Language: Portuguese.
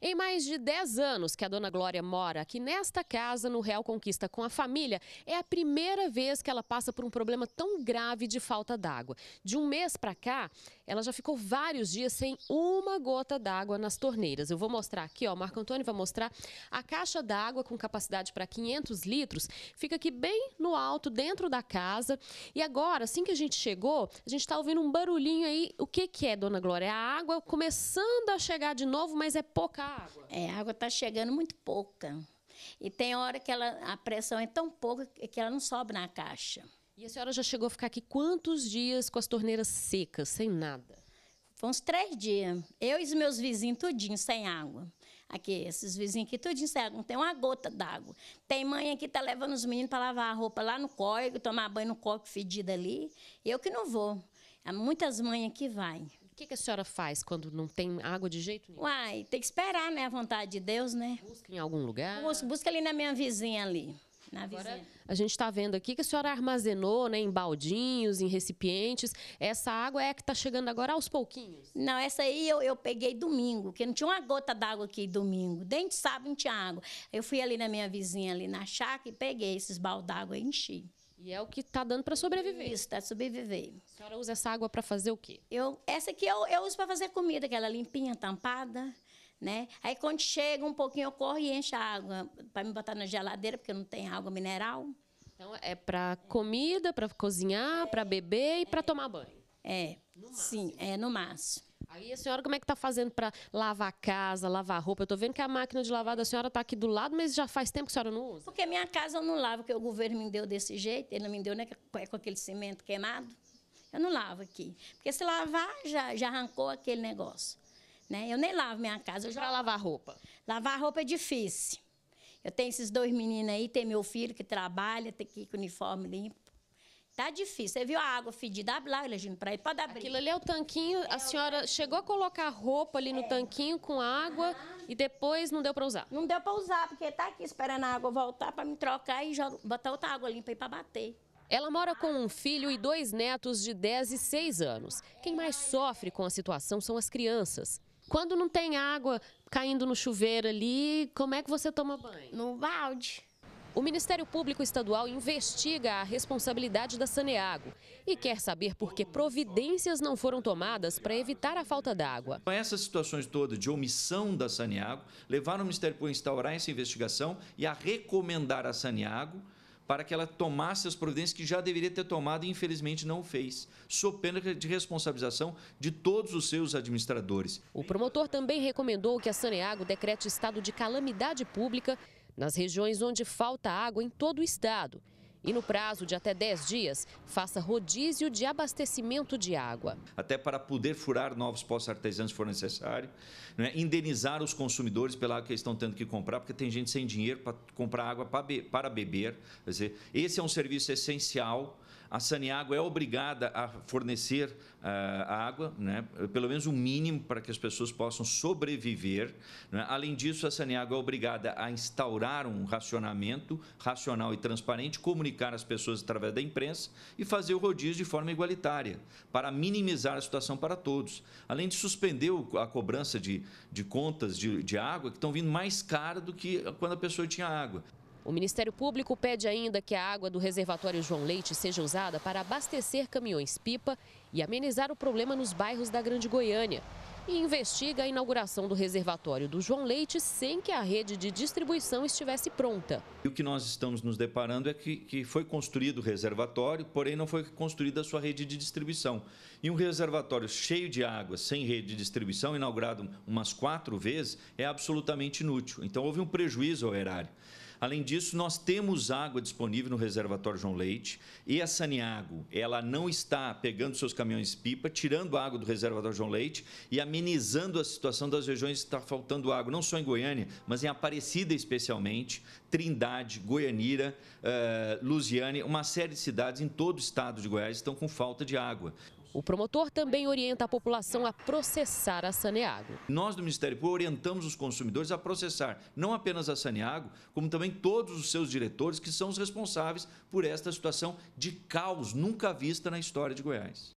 Em mais de 10 anos que a dona Glória mora aqui nesta casa, no Real Conquista com a família, é a primeira vez que ela passa por um problema tão grave de falta d'água. De um mês para cá, ela já ficou vários dias sem uma gota d'água nas torneiras. Eu vou mostrar aqui, ó, o Marco Antônio vai mostrar a caixa d'água com capacidade para 500 litros. Fica aqui bem no alto, dentro da casa. E agora, assim que a gente chegou, a gente está ouvindo um barulhinho aí. O que, que é, dona Glória? É a água começando a chegar de novo, mas é pouca água? É, a água está chegando muito pouca. E tem hora que ela, a pressão é tão pouca que ela não sobe na caixa. E a senhora já chegou a ficar aqui quantos dias com as torneiras secas, sem nada? Foi uns três dias. Eu e os meus vizinhos tudinho sem água. Aqui, esses vizinhos aqui tudinho sem água. Não tem uma gota d'água. Tem mãe aqui que tá levando os meninos para lavar a roupa lá no córrego, tomar banho no córrego fedido ali. Eu que não vou. Há muitas mães aqui vai que, que a senhora faz quando não tem água de jeito nenhum? Uai, tem que esperar, né? A vontade de Deus, né? Busca em algum lugar? Busca, busca ali na minha vizinha ali. Na Agora, vizinha. a gente está vendo aqui que a senhora armazenou né, em baldinhos, em recipientes. Essa água é a que está chegando agora aos pouquinhos? Não, essa aí eu, eu peguei domingo, porque não tinha uma gota d'água aqui domingo. Dente sabe, não tinha água. Eu fui ali na minha vizinha, ali na chácara, e peguei esses baldes d'água e enchi. E é o que está dando para sobreviver. Isso, está sobreviver. A senhora usa essa água para fazer o quê? Eu, essa aqui eu, eu uso para fazer comida, aquela limpinha, tampada, né? Aí quando chega um pouquinho, eu corro e encho a água para me botar na geladeira, porque não tem água mineral. Então é para comida, para cozinhar, é, para beber e é, para tomar banho. É, sim, é no máximo. Aí a senhora como é que tá fazendo para lavar a casa, lavar roupa? Eu tô vendo que a máquina de lavar da senhora tá aqui do lado, mas já faz tempo que a senhora não usa. Porque minha casa eu não lavo, porque o governo me deu desse jeito, ele não me deu né, é com aquele cimento queimado. Eu não lavo aqui. Porque se lavar, já, já arrancou aquele negócio. Né? Eu nem lavo minha casa. Para já... Pra lavar roupa? Lavar roupa é difícil. Eu tenho esses dois meninos aí, tem meu filho que trabalha, tem que ir com uniforme limpo. Tá difícil. Você viu a água fedida? Abre lá, Regina, para aí. Pode abrir. Aquilo ali é o tanquinho. A é senhora tanquinho. chegou a colocar roupa ali no é. tanquinho com água e depois não deu para usar? Não deu para usar, porque tá aqui esperando a água voltar para me trocar e já botar outra água limpa aí para bater. Ela mora com um filho e dois netos de 10 e 6 anos. Quem mais sofre com a situação são as crianças. Quando não tem água caindo no chuveiro ali, como é que você toma banho? No balde. O Ministério Público Estadual investiga a responsabilidade da Saneago e quer saber por que providências não foram tomadas para evitar a falta d'água. Essas situações todas de omissão da Saneago levaram o Ministério Público a instaurar essa investigação e a recomendar à Saneago para que ela tomasse as providências que já deveria ter tomado e infelizmente não fez, sob pena de responsabilização de todos os seus administradores. O promotor também recomendou que a Saneago decrete estado de calamidade pública nas regiões onde falta água em todo o estado e no prazo de até 10 dias, faça rodízio de abastecimento de água. Até para poder furar novos poços artesianos se for necessário, né? indenizar os consumidores pela água que eles estão tendo que comprar, porque tem gente sem dinheiro para comprar água para beber. Quer dizer, esse é um serviço essencial a Saniago é obrigada a fornecer ah, a água, né, pelo menos o um mínimo para que as pessoas possam sobreviver. Né? Além disso, a Saniago é obrigada a instaurar um racionamento racional e transparente, comunicar às pessoas através da imprensa e fazer o rodízio de forma igualitária, para minimizar a situação para todos. Além de suspender a cobrança de, de contas de, de água, que estão vindo mais caro do que quando a pessoa tinha água. O Ministério Público pede ainda que a água do reservatório João Leite seja usada para abastecer caminhões-pipa e amenizar o problema nos bairros da Grande Goiânia. E investiga a inauguração do reservatório do João Leite sem que a rede de distribuição estivesse pronta. E o que nós estamos nos deparando é que, que foi construído o reservatório, porém não foi construída a sua rede de distribuição. E um reservatório cheio de água, sem rede de distribuição, inaugurado umas quatro vezes, é absolutamente inútil. Então houve um prejuízo ao erário. Além disso, nós temos água disponível no reservatório João Leite e a Saniago, ela não está pegando seus caminhões pipa, tirando água do reservatório João Leite e amenizando a situação das regiões que está faltando água, não só em Goiânia, mas em Aparecida especialmente, Trindade, Goianira, uh, Lusiane, uma série de cidades em todo o estado de Goiás estão com falta de água. O promotor também orienta a população a processar a Saneago. Nós do Ministério Público orientamos os consumidores a processar não apenas a Saneago, como também todos os seus diretores que são os responsáveis por esta situação de caos nunca vista na história de Goiás.